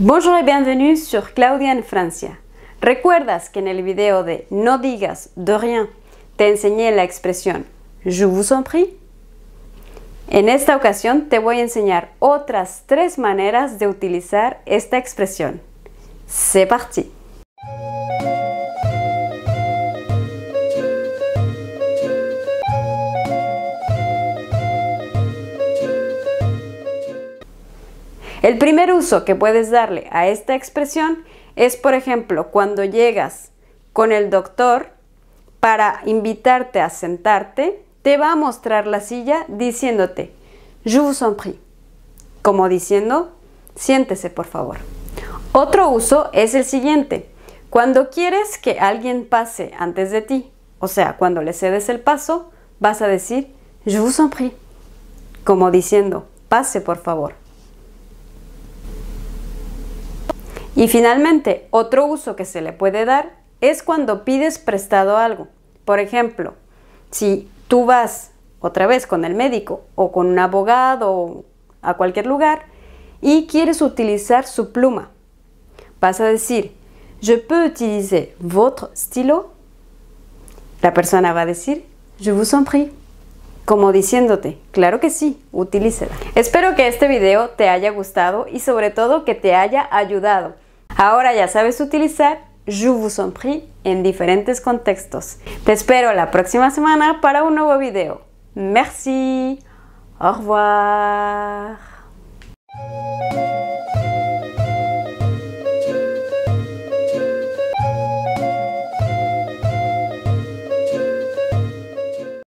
Bonjour et bienvenue sur Claudia en Francia. ¿Recuerdas que en el video de No digas de rien te enseñé la expresión je vous en prie? En esta ocasión te voy a enseñar otras tres maneras de utilizar esta expresión. C'est parti! El primer uso que puedes darle a esta expresión es, por ejemplo, cuando llegas con el doctor para invitarte a sentarte, te va a mostrar la silla diciéndote, je vous en prie, como diciendo, siéntese por favor. Otro uso es el siguiente, cuando quieres que alguien pase antes de ti, o sea, cuando le cedes el paso, vas a decir, je vous en prie, como diciendo, pase por favor. Y finalmente, otro uso que se le puede dar es cuando pides prestado algo. Por ejemplo, si tú vas otra vez con el médico o con un abogado o a cualquier lugar y quieres utilizar su pluma, vas a decir, je peux utiliser votre stylo. La persona va a decir, je vous en prie. Como diciéndote, claro que sí, utilícela. Espero que este video te haya gustado y sobre todo que te haya ayudado Ahora ya sabes utilizar Je vous en prie en diferentes contextos. Te espero la próxima semana para un nuevo video. Merci. Au revoir.